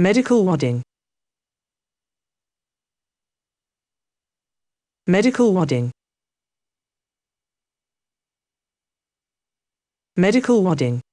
Medical wadding. Medical wadding. Medical wadding.